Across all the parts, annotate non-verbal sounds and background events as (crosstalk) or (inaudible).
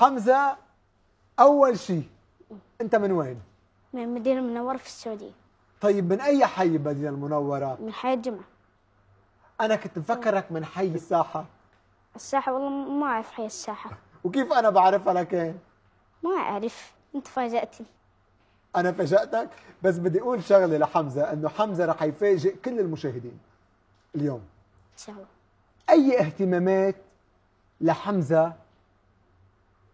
حمزة أول شيء أنت من وين؟ من المدينة المنورة في السعودية طيب من أي حي المدينة المنورة؟ من حي الجمعة أنا كنت مفكرك من حي الساحة الساحة والله ما أعرف حي الساحة وكيف أنا بعرفها لكن؟ ما أعرف أنت فاجأتني أنا فاجأتك بس بدي أقول شغلة لحمزة أنه حمزة رح يفاجئ كل المشاهدين اليوم إن شاء الله أي اهتمامات لحمزة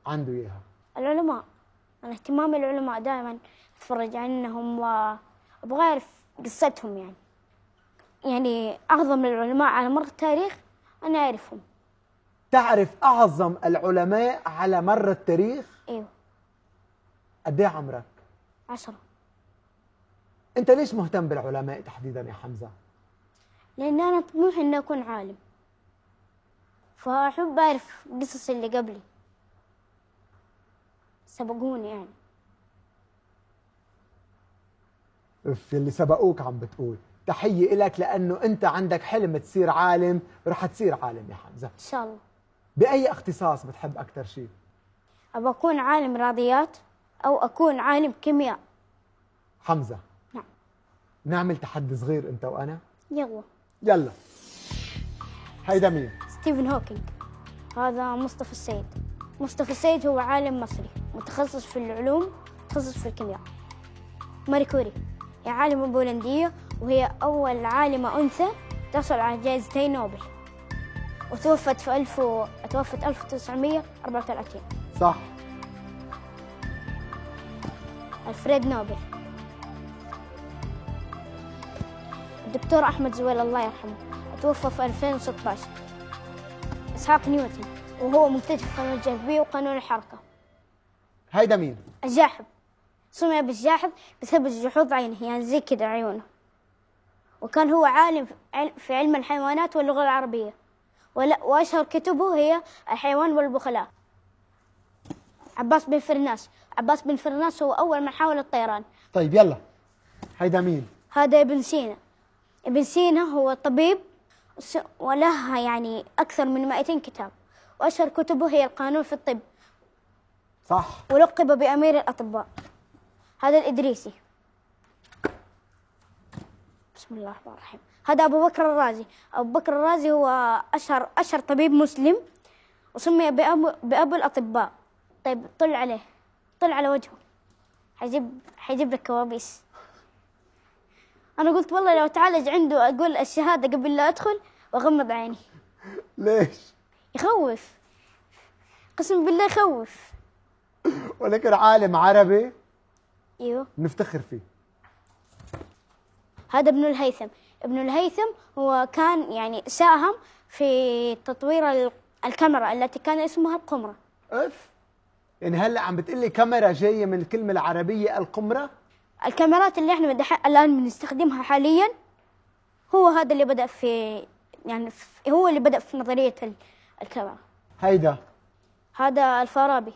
عنده اياها؟ العلماء انا اهتمامي العلماء دائما اتفرج عنهم وابغى اعرف قصتهم يعني يعني اعظم العلماء على مر التاريخ انا اعرفهم تعرف اعظم العلماء على مر التاريخ؟ ايوه قد ايه عمرك؟ عشرة انت ليش مهتم بالعلماء تحديدا يا حمزه؟ لان انا طموحي اني اكون عالم فاحب اعرف قصص اللي قبلي سبقوني يعني اف اللي سبقوك عم بتقول تحية إلك لأنه أنت عندك حلم تصير عالم رح تصير عالم يا حمزة إن شاء الله بأي اختصاص بتحب أكثر شيء؟ أبى أكون عالم رياضيات أو أكون عالم كيمياء حمزة نعم نعمل تحدي صغير أنت وأنا؟ يلا يلا هيدا مين؟ ستيفن هوكينج هذا مصطفى السيد مصطفى السيد هو عالم مصري متخصص في العلوم متخصص في الكيمياء ماري كوري هي عالمة بولندية وهي أول عالمة أنثى تحصل على جائزتي نوبل وتوفت في ألف و... توفت 1934 صح ألفريد نوبل الدكتور أحمد زويل الله يرحمه توفى في 2016 إسحاق نيوتن وهو مكتشف قانون الجاذبية وقانون الحركة هيدا مين؟ الجاحظ سمي بالجاحظ بسبب جحوظ عينه يعني زي كذا عيونه وكان هو عالم في علم الحيوانات واللغة العربية وأشهر كتبه هي الحيوان والبخلاء عباس بن فرناس عباس بن فرناس هو أول من حاول الطيران طيب يلا هيدا مين؟ هذا ابن سينا ابن سينا هو طبيب وله يعني أكثر من 200 كتاب وأشهر كتبه هي القانون في الطب صح ولقب بأمير الأطباء هذا الإدريسي بسم الله الرحمن الرحيم هذا أبو بكر الرازي أبو بكر الرازي هو أشهر أشهر طبيب مسلم وسمي بأبو, بأبو الأطباء طيب طل عليه طل على وجهه حيجيب حيجيب لك كوابيس أنا قلت والله لو تعالج عنده أقول الشهادة قبل لا أدخل وأغمض عيني ليش؟ يخوف قسم بالله يخوف (laughs) ولكن عالم عربي ايوه نفتخر فيه هذا ابن الهيثم ابن الهيثم هو كان يعني ساهم في تطوير الكاميرا التي كان اسمها القمرة اف يعني هلا عم بتقلي كاميرا جاية من الكلمة العربية القمرة الكاميرات اللي احنا الان بنستخدمها حاليا هو هذا اللي بدأ في يعني في... هو اللي بدأ في نظرية الكاميرا هيدا هذا الفارابي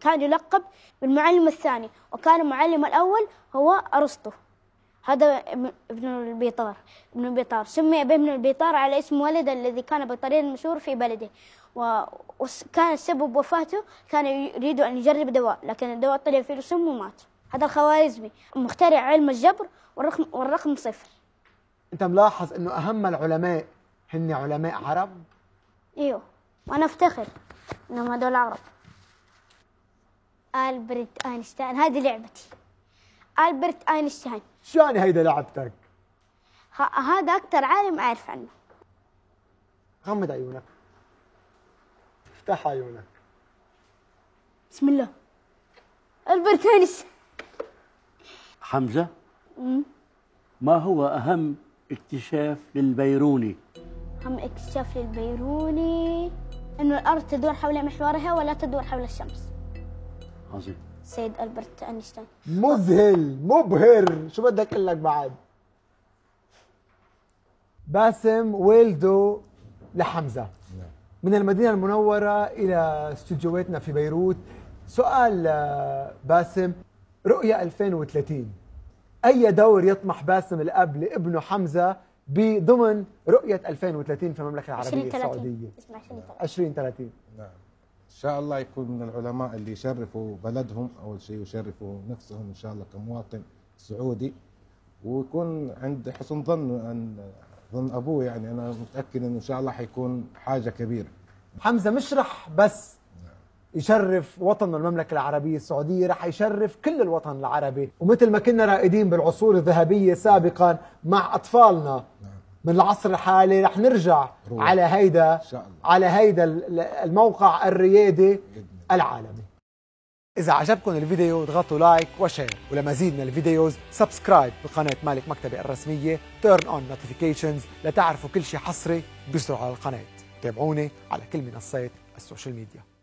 كان يلقب بالمعلم الثاني وكان المعلم الأول هو أرسطو هذا ابن البيطار ابن البيطار سمي ابن البيطار على اسم والده الذي كان بيطريا مشهور في بلده وكان سبب وفاته كان يريد أن يجرب دواء لكن الدواء طلع فيه سم ومات هذا الخوارزمي مخترع علم الجبر والرقم, والرقم صفر أنت ملاحظ أنه أهم العلماء هن علماء عرب؟ ايوه وأنا أفتخر أنهم هذول عرب البرت اينشتاين هذه لعبتي البرت اينشتاين شو يعني هيدا لعبتك؟ هذا اكثر عالم اعرف عنه غمض عيونك افتح عيونك بسم الله البرت اينشتاين حمزه مم. ما هو اهم اكتشاف للبيروني؟ اهم اكتشاف للبيروني انه الارض تدور حول محورها ولا تدور حول الشمس عظيم سيد البرت اينشتاين مذهل مبهر شو بدك اقول لك بعد باسم والده لحمزه من المدينه المنوره الى استوديوهاتنا في بيروت سؤال آه، باسم رؤية 2030 أي دور يطمح باسم الأب لابنه حمزة بضمن رؤية 2030 في المملكة العربية 20 السعودية 2030 2030 نعم ان شاء الله يكون من العلماء اللي يشرفوا بلدهم اول شيء يشرفوا نفسهم ان شاء الله كمواطن سعودي ويكون عند حسن ظن ان ظن ابوه يعني انا متاكد انه ان شاء الله حيكون حاجه كبيره حمزه مشرح بس يشرف وطن المملكة العربية السعودية رح يشرف كل الوطن العربي ومثل ما كنا رائدين بالعصور الذهبية سابقا مع أطفالنا نعم. من العصر الحالي رح نرجع روح. على هيدا على هيدا الموقع الريادي العالمي إذا عجبكم الفيديو اضغطوا لايك وشير ولمزيد من الفيديوز سبسكرايب بقناة مالك مكتبة الرسمية تيرن اون نوتيفيكيشنز لتعرفوا كل شيء حصري بيصدر على القناة تابعوني على كل منصات السوشيال ميديا